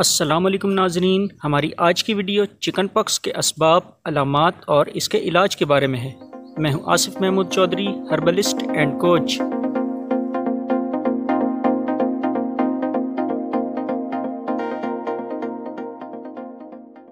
असलम नाजरीन हमारी आज की वीडियो चिकन पक्स के इसबाब अलामत और इसके इलाज के बारे में है मैं हूं Asif Mahmood Chaudhary herbalist and coach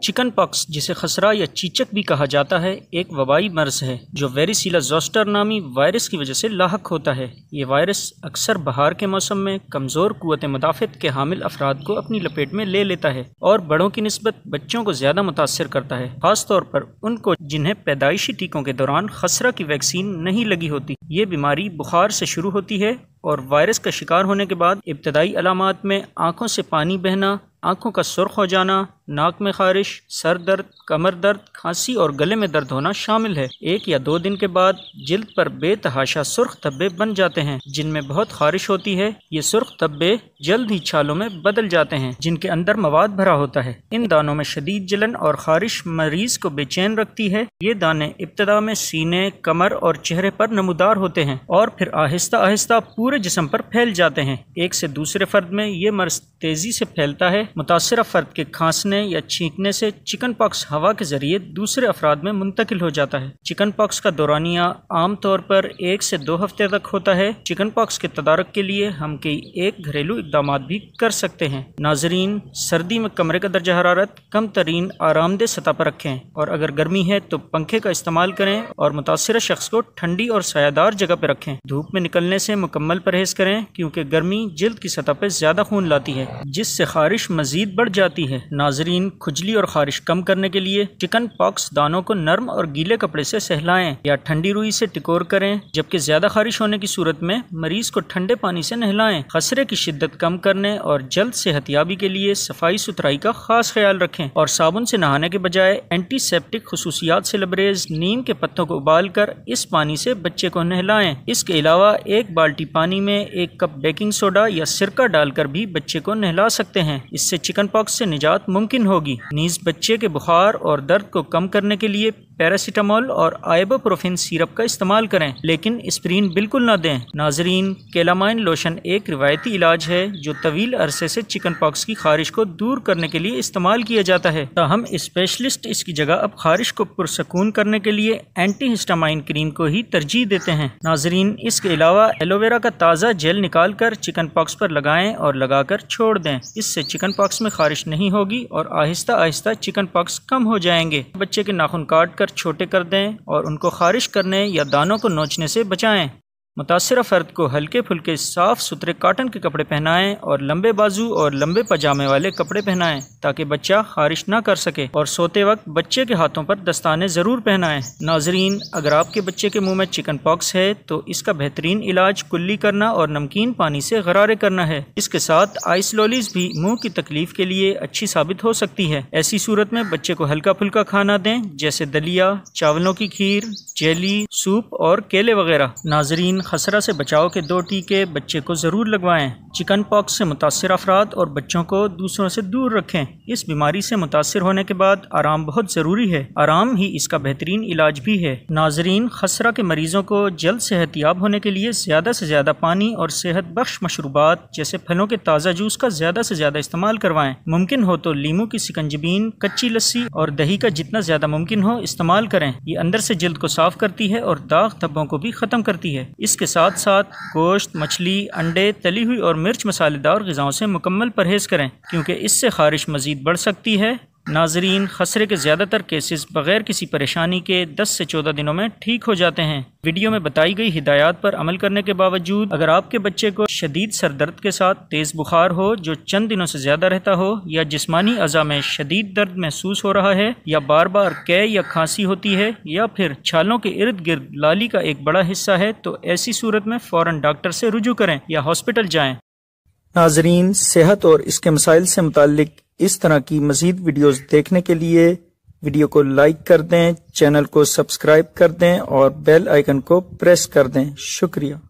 chicken pox जिसे खसरा या चीचक भी कहा जाता है एक वबाई मर्ज है जो वेरिसीला जोस्टर नामी वायरस की वजह से लाक होता है ये वायरस अक्सर बहार के मौसम में कमज़ोर कुत मुदाफ़त के हामिल अफराद को अपनी लपेट में ले लेता है और बड़ों की नस्बत बच्चों को ज़्यादा मुतासर करता है खासतौर पर उनको जिन्हें पैदाइशी टीकों के दौरान खसरा की वैक्सीन नहीं लगी होती ये बीमारी बुखार से शुरू होती है और वायरस का शिकार होने के बाद इब्तदाई अलामत में आँखों से पानी बहना आँखों का सुरख हो जाना नाक में खारिश सर दर्द कमर दर्द खांसी और गले में दर्द होना शामिल है एक या दो दिन के बाद जिल्द पर बेतहाशा सुर्ख धब्बे बन जाते हैं जिनमें बहुत खारिश होती है ये सुर्ख धब्बे जल्द ही छालों में बदल जाते हैं जिनके अंदर मवाद भरा होता है इन दानों में शदीद जलन और खारिश मरीज को बेचैन रखती है ये दाने इब्तदा में सीने कमर और चेहरे पर नमदार होते हैं और फिर आहिस्ता आहिस्ता पूरे जिसम पर फैल जाते हैं एक से दूसरे फर्द में ये मर्ज तेजी से फैलता है मुतासर फर्द के खांसने खांसने या छींकने से चिकन पॉक्स हवा के जरिए दूसरे अफराद में मुंतकिल हो जाता है चिकन पॉक्स का दौरानिया आमतौर पर एक से दो हफ्ते तक होता है चिकन पॉक्स के तदारक के लिए हम कई एक घरेलू इकदाम भी कर सकते हैं नाजरीन सर्दी में कमरे का दर्जा हरारत कम तरीन आरामदेह सतह पर रखें और अगर गर्मी है तो पंखे का इस्तेमाल करें और मुतासर शख्स को ठंडी और सायादार जगह पर रखें धूप में निकलने से मुकम्मल परहेज करें क्योंकि गर्मी जल्द की सतह पर ज्यादा खून लाती है जिससे खारिश मजीद बढ़ जाती है नाजरीन नाजरीन खुजली और खारिश कम करने के लिए चिकन पॉक्स दानों को नर्म और गीले कपड़े से सहलाएं या ठंडी रुई से टिकोर करें जबकि ज्यादा खारिश होने की सूरत में मरीज को ठंडे पानी से नहलाएं खसरे की शिद्दत कम करने और जल्द सेहतियाबी के लिए सफाई सुथराई का खास ख्याल रखें और साबुन से नहाने के बजाय एंटीसेप्टिक खसूसियात से लबरेज नीम के पत्तों को उबाल कर इस पानी से बच्चे को नहलाएं इसके अलावा एक बाल्टी पानी में एक कप बेकिंग सोडा या सिरका डालकर भी बच्चे को नहला सकते हैं इससे चिकन पॉक्स से निजात मुमकिन मुमकिन होगी नीज बच्चे के बुखार और दर्द को कम करने के लिए पैरासीटामोल और आइबोप्रोफिन सिरप का इस्तेमाल करें लेकिन स्प्रीन बिल्कुल ना दें नाजरीन केलामाइन लोशन एक रिवायती इलाज है जो तवील अरसे से चिकन पॉक्स की खारिश को दूर करने के लिए इस्तेमाल किया जाता है ताहम तो स्पेशलिस्ट इसकी जगह अब खारिश को पुरसकून करने के लिए एंटी हिस्टामाइन क्रीम को ही तरजीह देते हैं नाजरीन इसके अलावा एलोवेरा का ताज़ा जेल निकाल कर चिकन पॉक्स पर लगाएं और लगाकर छोड़ दें इससे चिकन पॉक्स में खारिश नहीं होगी और आहिस्ता आहिस्ता चिकन पॉक्स कम हो जाएंगे बच्चे के नाखून काट कर छोटे कर दें और उनको खारिश करने या दानों को नोचने से बचाएं मुतासर फ़र्द को हल्के फुल्के साफ़ सुथरे काटन के कपड़े पहनाएं और लंबे बाजू और लंबे पजामे वाले कपड़े पहनाएं ताकि बच्चा खारिश ना कर सके और सोते वक्त बच्चे के हाथों पर दस्ताने ज़रूर पहनाएं नाजरीन अगर आपके बच्चे के मुंह में चिकन पॉक्स है तो इसका बेहतरीन इलाज कुल्ली करना और नमकीन पानी से गरारे करना है इसके साथ आइस लॉलीज भी मुँह की तकलीफ के लिए अच्छी साबित हो सकती है ऐसी सूरत में बच्चे को हल्का फुल्का खाना दें जैसे दलिया चावलों की खीर जेली सूप और केले वगैरह नाजरीन खसरा से बचाव के दो टीके बच्चे को ज़रूर लगवाएं चिकन पॉक्स से मुतासर अफराद और बच्चों को दूसरों से दूर रखें इस बीमारी से मुतासर होने के बाद आराम बहुत ज़रूरी है आराम ही इसका बेहतरीन इलाज भी है नाजरीन खसरा के मरीजों को जल्द सेहतियाब होने के लिए ज़्यादा से ज़्यादा पानी और सेहत बख्श मशरूबात जैसे फलों के ताज़ा जूस का ज़्यादा से ज़्यादा इस्तेमाल करवाएं मुमकिन हो तो लीम की सिकंजबीन कच्ची लस्सी और दही का जितना ज़्यादा मुमकिन हो इस्तेमाल करें ये अंदर से जल्द को साफ करती है और दाग धब्बों को भी ख़त्म करती है इस इसके साथ साथ गोश्त मछली अंडे तली हुई और मिर्च मसालेदार गज़ाओं से मुकम्मल परहेज़ करें क्योंकि इससे ख़ारिश मज़ीद बढ़ सकती है नाजरीन खसरे के ज़्यादातर केसेस बगैर किसी परेशानी के 10 से 14 दिनों में ठीक हो जाते हैं वीडियो में बताई गई हिदायत पर अमल करने के बावजूद अगर आपके बच्चे को शदीद सरदर्द के साथ तेज़ बुखार हो जो चंद दिनों से ज़्यादा रहता हो या जिस्मानी अज़ा में शदीद दर्द महसूस हो रहा है या बार बार कै या खांसी होती है या फिर छालों के इर्द गिर्द लाली का एक बड़ा हिस्सा है तो ऐसी सूरत में फ़ौर डॉक्टर से रुजू करें या हॉस्पिटल जाएँ नाजरीन सेहत और इसके मसाइल से मुतक इस तरह की मजीद वीडियोस देखने के लिए वीडियो को लाइक कर दें चैनल को सब्सक्राइब कर दें और बेल आइकन को प्रेस कर दें शुक्रिया